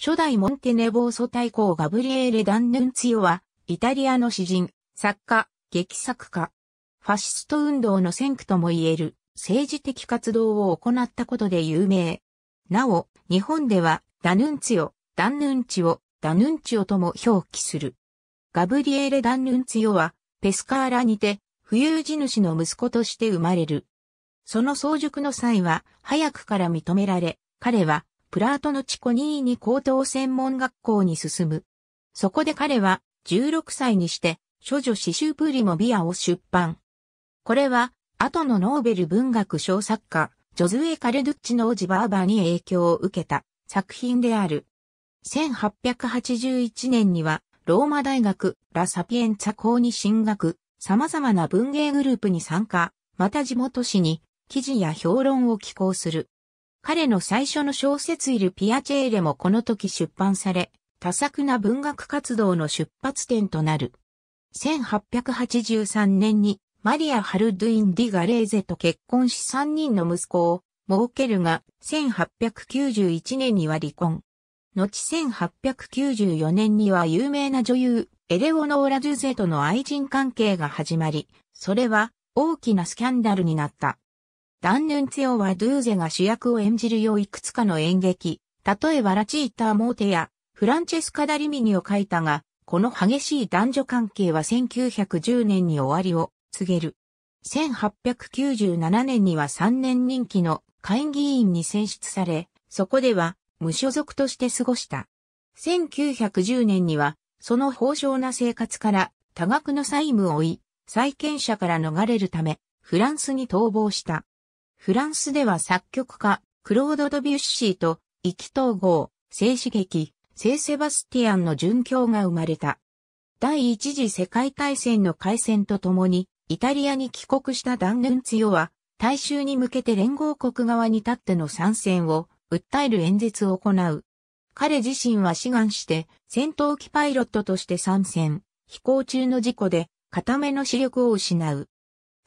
初代モンテネボーソ大公ガブリエーレ・ダンヌンツィオは、イタリアの詩人、作家、劇作家。ファシスト運動の先駆とも言える政治的活動を行ったことで有名。なお、日本では、ダヌンツィオ、ダンヌンチオ、ダヌンチオとも表記する。ガブリエーレ・ダンヌンツィオは、ペスカーラにて、富裕地主の息子として生まれる。その早熟の際は、早くから認められ、彼は、プラートのチコニーに高等専門学校に進む。そこで彼は16歳にして処女詩集プリモビアを出版。これは後のノーベル文学賞作家ジョズエ・カルドッチの王子バーバーに影響を受けた作品である。1881年にはローマ大学ラ・サピエンツァ校に進学、様々な文芸グループに参加、また地元紙に記事や評論を寄稿する。彼の最初の小説イル・ピアチェーレもこの時出版され、多作な文学活動の出発点となる。1883年にマリア・ハルドゥイン・ディ・ガレーゼと結婚し3人の息子を設けるが、1891年には離婚。後1894年には有名な女優、エレオノーラ・ジュゼとの愛人関係が始まり、それは大きなスキャンダルになった。ダンヌンツィオ・はドゥーゼが主役を演じるよういくつかの演劇、例えばラチーター・モーテやフランチェスカ・ダリミニを書いたが、この激しい男女関係は1910年に終わりを告げる。1897年には3年任期の会議員に選出され、そこでは無所属として過ごした。1910年には、その豊昇な生活から多額の債務を負い、債権者から逃れるため、フランスに逃亡した。フランスでは作曲家、クロード・ドビュッシーと、意気統合、静刺激、聖セバスティアンの殉教が生まれた。第一次世界大戦の開戦とともに、イタリアに帰国したダンヌンツヨは、大衆に向けて連合国側に立っての参戦を訴える演説を行う。彼自身は志願して戦闘機パイロットとして参戦、飛行中の事故で固めの視力を失う。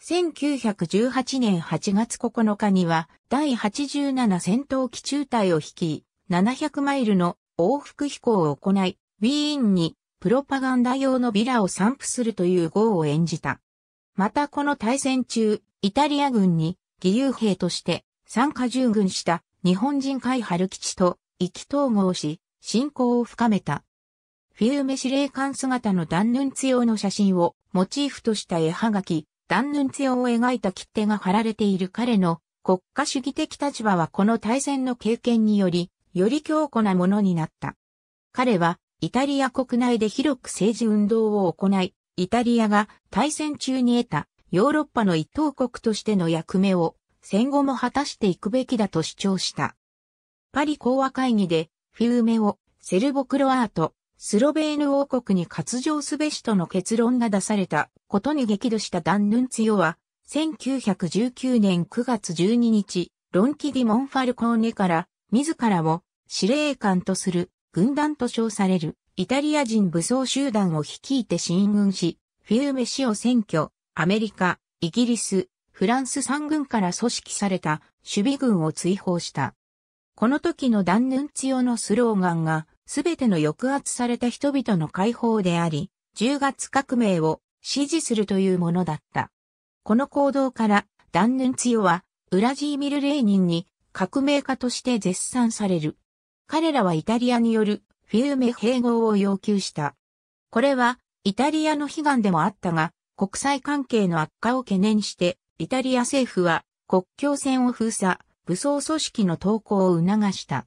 1918年8月9日には、第87戦闘機中隊を率い、700マイルの往復飛行を行い、ウィーンにプロパガンダ用のビラを散布するという号を演じた。またこの対戦中、イタリア軍に義勇兵として参加従軍した日本人海春吉と意気統合し、信仰を深めた。フィルメ司令官姿の断ヌンツ用の写真をモチーフとした絵はがき、断ヌンツィオを描いた切手が貼られている彼の国家主義的立場はこの大戦の経験により、より強固なものになった。彼は、イタリア国内で広く政治運動を行い、イタリアが大戦中に得たヨーロッパの一等国としての役目を戦後も果たしていくべきだと主張した。パリ講和会議でフィウメをセルボクロアート、スロベーヌ王国に割譲すべしとの結論が出されたことに激怒したダンヌンツヨは、1919年9月12日、ロンキディ・モンファルコーネから、自らを司令官とする軍団と称されるイタリア人武装集団を率いて進軍し、フィウメ氏を占拠、アメリカ、イギリス、フランス3軍から組織された守備軍を追放した。この時のダンヌンツヨのスローガンが、すべての抑圧された人々の解放であり、10月革命を支持するというものだった。この行動から、ダンヌンツヨは、ウラジーミル・レーニンに革命家として絶賛される。彼らはイタリアによるフィウメ併合を要求した。これは、イタリアの悲願でもあったが、国際関係の悪化を懸念して、イタリア政府は国境線を封鎖、武装組織の投降を促した。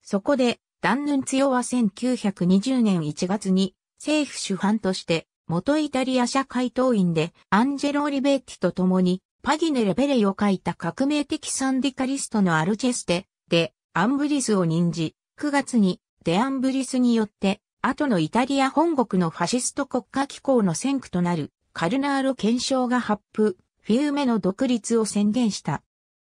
そこで、ダンヌンツヨは1920年1月に政府主犯として元イタリア社会党員でアンジェロ・オリベッティと共にパギネ・レベレを書いた革命的サンディカリストのアルチェステでアンブリスを任じ9月にデアンブリスによって後のイタリア本国のファシスト国家機構の先駆となるカルナーロ憲章が発布、フィウメの独立を宣言した。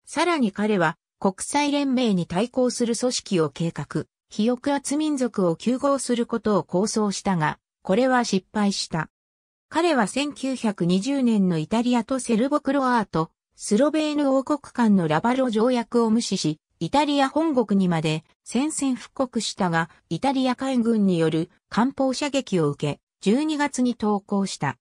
さらに彼は国際連盟に対抗する組織を計画。ヒオ圧民族を救合することを構想したが、これは失敗した。彼は1920年のイタリアとセルボクロアート、スロベーヌ王国間のラバロ条約を無視し、イタリア本国にまで戦線復刻したが、イタリア海軍による艦砲射撃を受け、12月に投降した。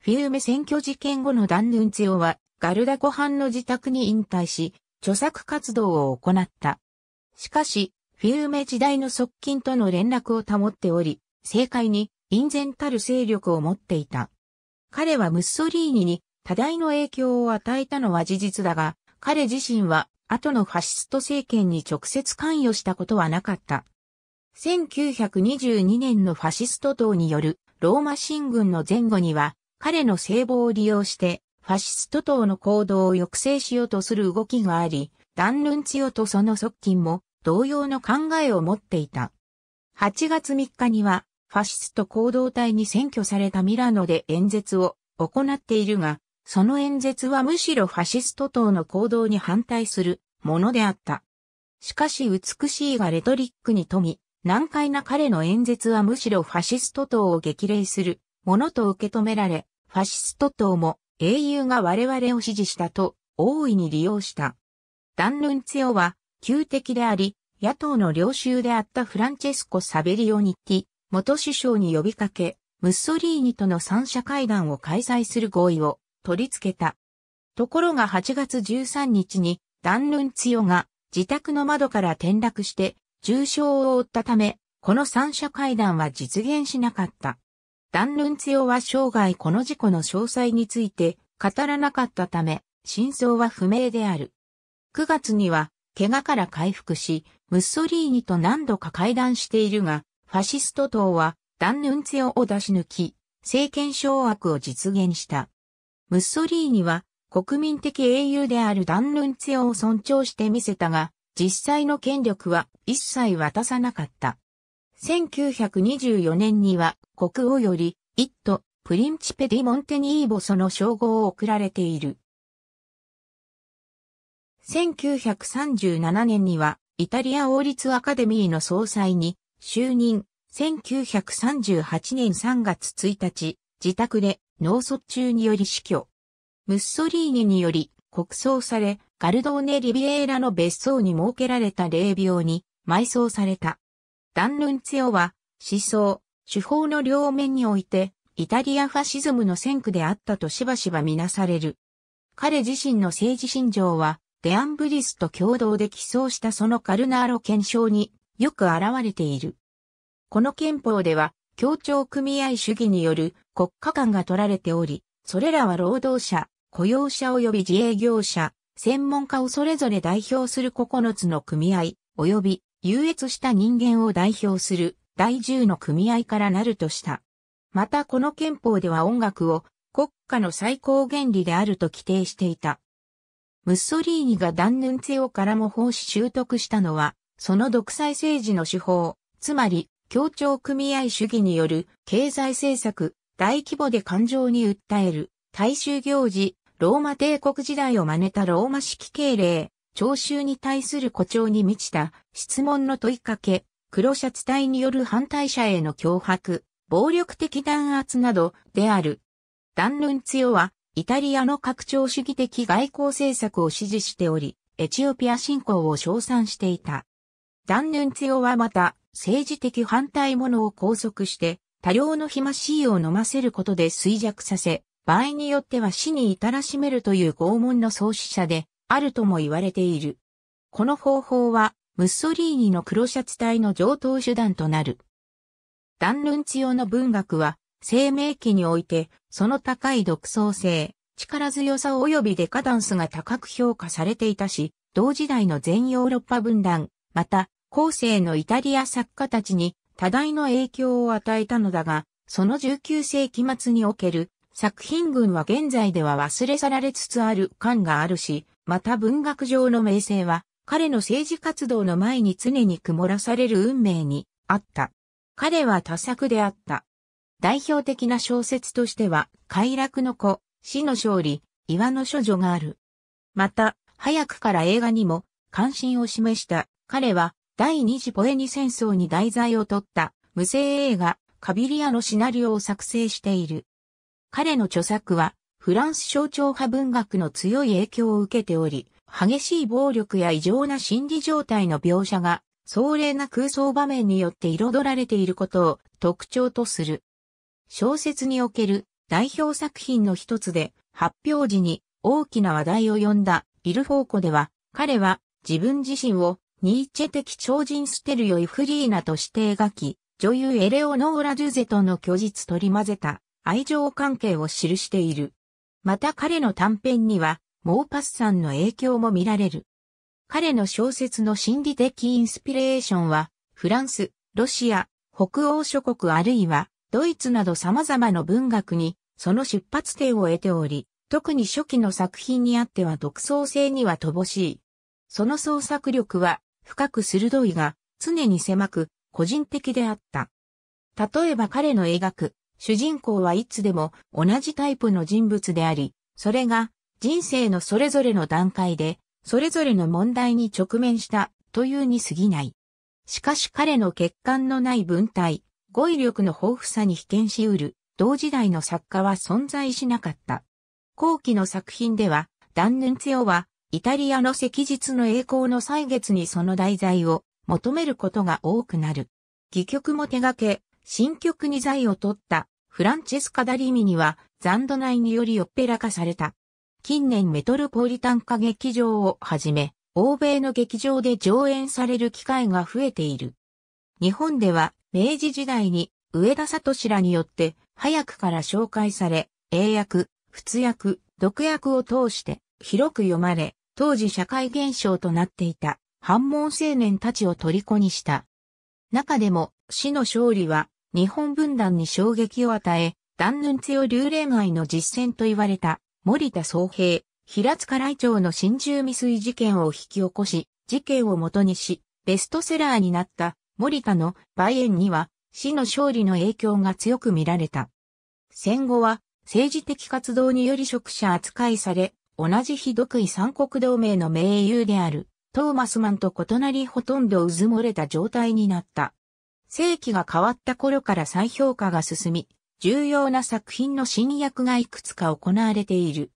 フィウメ選挙事件後のダンヌンツヨは、ガルダ湖畔の自宅に引退し、著作活動を行った。しかし、フィウメ時代の側近との連絡を保っており、政界に隠然たる勢力を持っていた。彼はムッソリーニに多大の影響を与えたのは事実だが、彼自身は後のファシスト政権に直接関与したことはなかった。1922年のファシスト党によるローマ進軍の前後には、彼の聖望を利用して、ファシスト党の行動を抑制しようとする動きがあり、ダンルンツヨオとその側近も同様の考えを持っていた。8月3日には、ファシスト行動隊に占拠されたミラノで演説を行っているが、その演説はむしろファシスト党の行動に反対するものであった。しかし美しいがレトリックに富み、難解な彼の演説はむしろファシスト党を激励するものと受け止められ、ファシスト党も英雄が我々を支持したと大いに利用した。ダンルンツヨは旧敵であり、野党の領袖であったフランチェスコ・サベリオニッティ、元首相に呼びかけ、ムッソリーニとの三者会談を開催する合意を取り付けた。ところが8月13日にダンルンツヨが自宅の窓から転落して重傷を負ったため、この三者会談は実現しなかった。ダンルンツヨは生涯この事故の詳細について語らなかったため、真相は不明である。9月には怪我から回復し、ムッソリーニと何度か会談しているが、ファシスト党はダンヌンツェオを出し抜き、政権掌握を実現した。ムッソリーニは国民的英雄であるダンヌンツェオを尊重してみせたが、実際の権力は一切渡さなかった。1924年には国王より、一都、プリンチペディ・モンテニーボその称号を贈られている。1937年には、イタリア王立アカデミーの総裁に就任。1938年3月1日、自宅で脳卒中により死去。ムッソリーニにより国葬され、ガルドーネ・リビエーラの別荘に設けられた霊廟に埋葬された。ダンルンツィオは思想、手法の両面において、イタリアファシズムの先駆であったとしばしばみなされる。彼自身の政治信条は、デアンブリスと共同で起草したそのカルナーロ憲章によく現れている。この憲法では、協調組合主義による国家間が取られており、それらは労働者、雇用者及び自営業者、専門家をそれぞれ代表する9つの組合、及び優越した人間を代表する第10の組合からなるとした。またこの憲法では音楽を国家の最高原理であると規定していた。ムッソリーニがダンヌンツェオから模倣し習得したのは、その独裁政治の手法、つまり、協調組合主義による経済政策、大規模で感情に訴える、大衆行事、ローマ帝国時代を真似たローマ式敬礼、聴衆に対する誇張に満ちた質問の問いかけ、黒シャツ隊による反対者への脅迫、暴力的弾圧などである。ダンヌンツヨはイタリアの拡張主義的外交政策を支持しており、エチオピア侵攻を称賛していた。ダンヌンツヨはまた、政治的反対者を拘束して、多量の暇マシを飲ませることで衰弱させ、場合によっては死に至らしめるという拷問の創始者で、あるとも言われている。この方法は、ムッソリーニの黒シャツ隊の上等手段となる。ダンヌンツヨの文学は、生命期において、その高い独創性、力強さ及びデカダンスが高く評価されていたし、同時代の全ヨーロッパ分断、また、後世のイタリア作家たちに多大の影響を与えたのだが、その19世紀末における作品群は現在では忘れ去られつつある感があるし、また文学上の名声は彼の政治活動の前に常に曇らされる運命にあった。彼は多作であった。代表的な小説としては、快楽の子、死の勝利、岩の処女がある。また、早くから映画にも関心を示した彼は第二次ポエニ戦争に題材を取った無声映画カビリアのシナリオを作成している。彼の著作はフランス象徴派文学の強い影響を受けており、激しい暴力や異常な心理状態の描写が壮麗な空想場面によって彩られていることを特徴とする。小説における代表作品の一つで、発表時に大きな話題を呼んだビルフォーコでは、彼は自分自身をニーチェ的超人ステルヨイフリーナとして描き、女優エレオノーラ・ドゥゼとの虚実取り混ぜた愛情関係を記している。また彼の短編には、モーパスさんの影響も見られる。彼の小説の心理的インスピレーションは、フランス、ロシア、北欧諸国あるいはドイツなど様々な文学にその出発点を得ており、特に初期の作品にあっては独創性には乏しい。その創作力は深く鋭いが常に狭く個人的であった。例えば彼の描く主人公はいつでも同じタイプの人物であり、それが人生のそれぞれの段階でそれぞれの問題に直面したというに過ぎない。しかし彼の欠陥のない文体、語彙力の豊富さに被験し得る、同時代の作家は存在しなかった。後期の作品では、ダンヌンツィオは、イタリアの赤日の栄光の歳月にその題材を求めることが多くなる。戯曲も手掛け、新曲に財を取ったフランチェスカ・ダリミには残土内によりオペラ化された。近年メトロポリタン歌劇場をはじめ、欧米の劇場で上演される機会が増えている。日本では明治時代に上田聡らによって早くから紹介され、英訳、仏訳、毒訳を通して広く読まれ、当時社会現象となっていた反問青年たちを虜にした。中でも死の勝利は日本文団に衝撃を与え、断念強流霊外の実践と言われた森田総平、平塚来町の真珠未遂事件を引き起こし、事件をもとにし、ベストセラーになった森田の梅園には死の勝利の影響が強く見られた。戦後は政治的活動により職者扱いされ、同じひどく三国同盟の盟友であるトーマスマンと異なりほとんどうずもれた状態になった。世紀が変わった頃から再評価が進み、重要な作品の新役がいくつか行われている。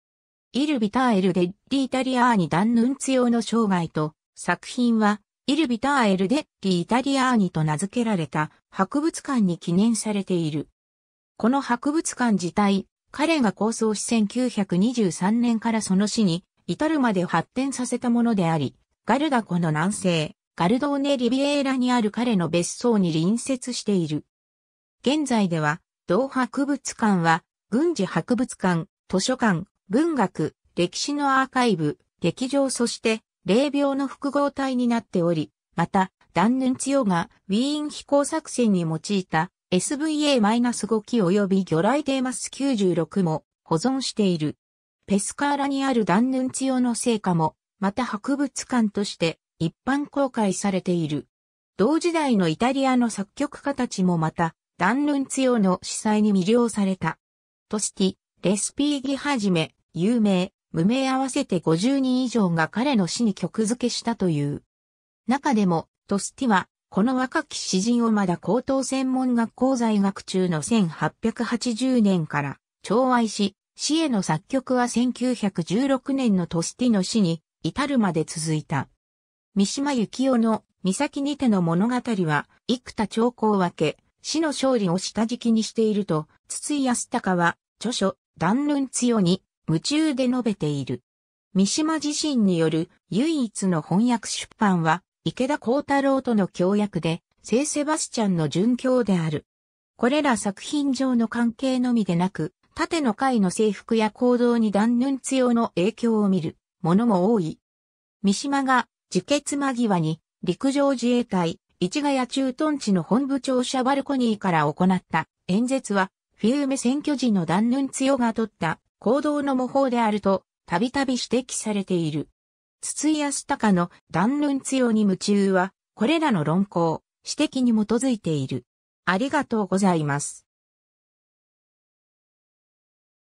イル・ビターエル・デッリ・イタリアーニ・ダンヌンツ用の生涯と作品はイルビターエルデッティイタリアーニと名付けられた博物館に記念されている。この博物館自体、彼が構想し1923年からその死に至るまで発展させたものであり、ガルダ湖の南西、ガルドーネ・リビエーラにある彼の別荘に隣接している。現在では、同博物館は、軍事博物館、図書館、文学、歴史のアーカイブ、劇場そして霊廟の複合体になっており、また、ダンヌンツヨがウィーン飛行作戦に用いた SVA-5 機及び魚雷デーマス96も保存している。ペスカーラにあるダンヌンツヨの成果も、また博物館として一般公開されている。同時代のイタリアの作曲家たちもまた、ダンヌンツヨの司祭に魅了された。トスティ、レスピーギはじめ、有名、無名合わせて50人以上が彼の死に曲付けしたという。中でも、トスティは、この若き詩人をまだ高等専門学校在学中の1880年から、寵愛し、詩への作曲は1916年のトスティの死に至るまで続いた。三島幸雄の、三崎にての物語は、幾多兆候分け、死の勝利を下敷きにしていると、筒井康隆は、著書、断論強に、夢中で述べている。三島自身による唯一の翻訳出版は、池田光太郎との協約で、聖セバスチャンの殉教である。これら作品上の関係のみでなく、縦の回の制服や行動に断念強の影響を見るものも多い。三島が自決間際に陸上自衛隊市ヶ谷駐屯地の本部庁舎バルコニーから行った演説はフィウメ選挙時の断念強が取った行動の模倣であると、たびたび指摘されている。筒井康隆の断論強に夢中は、これらの論考、指摘に基づいている。ありがとうございます。